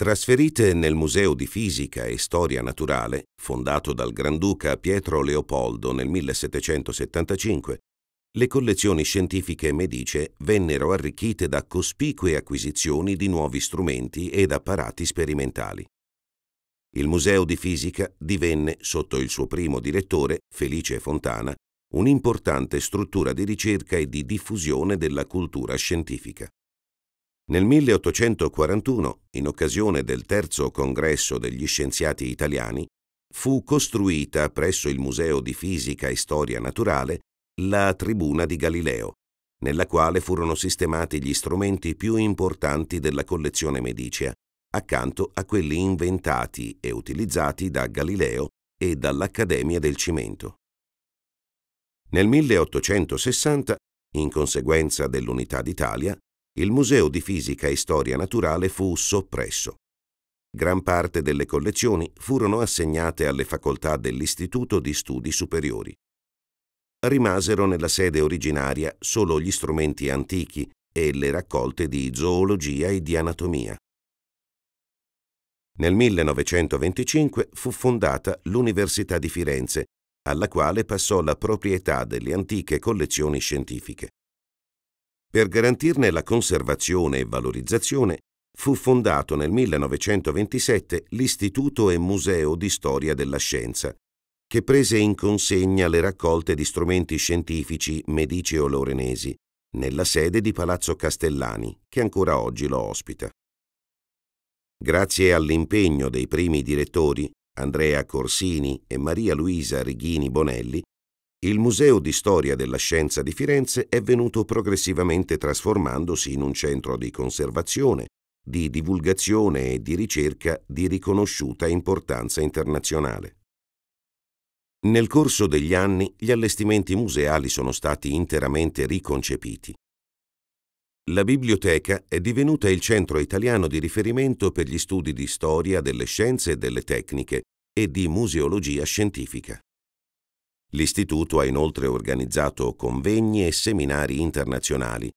Trasferite nel Museo di Fisica e Storia Naturale, fondato dal Granduca Pietro Leopoldo nel 1775, le collezioni scientifiche Medice vennero arricchite da cospicue acquisizioni di nuovi strumenti ed apparati sperimentali. Il Museo di Fisica divenne, sotto il suo primo direttore, Felice Fontana, un'importante struttura di ricerca e di diffusione della cultura scientifica. Nel 1841, in occasione del terzo congresso degli scienziati italiani, fu costruita presso il Museo di Fisica e Storia Naturale la Tribuna di Galileo, nella quale furono sistemati gli strumenti più importanti della collezione medicea, accanto a quelli inventati e utilizzati da Galileo e dall'Accademia del Cimento. Nel 1860, in conseguenza dell'unità d'Italia, il Museo di Fisica e Storia Naturale fu soppresso. Gran parte delle collezioni furono assegnate alle facoltà dell'Istituto di Studi Superiori. Rimasero nella sede originaria solo gli strumenti antichi e le raccolte di zoologia e di anatomia. Nel 1925 fu fondata l'Università di Firenze, alla quale passò la proprietà delle antiche collezioni scientifiche. Per garantirne la conservazione e valorizzazione fu fondato nel 1927 l'Istituto e Museo di Storia della Scienza, che prese in consegna le raccolte di strumenti scientifici mediceo-lorenesi nella sede di Palazzo Castellani, che ancora oggi lo ospita. Grazie all'impegno dei primi direttori, Andrea Corsini e Maria Luisa Righini Bonelli, il Museo di Storia della Scienza di Firenze è venuto progressivamente trasformandosi in un centro di conservazione, di divulgazione e di ricerca di riconosciuta importanza internazionale. Nel corso degli anni gli allestimenti museali sono stati interamente riconcepiti. La biblioteca è divenuta il centro italiano di riferimento per gli studi di storia delle scienze e delle tecniche e di museologia scientifica. L'Istituto ha inoltre organizzato convegni e seminari internazionali,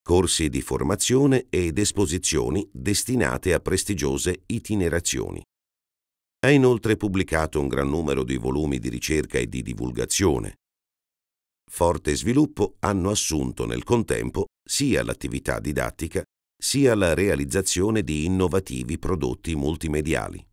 corsi di formazione ed esposizioni destinate a prestigiose itinerazioni. Ha inoltre pubblicato un gran numero di volumi di ricerca e di divulgazione. Forte sviluppo hanno assunto nel contempo sia l'attività didattica sia la realizzazione di innovativi prodotti multimediali.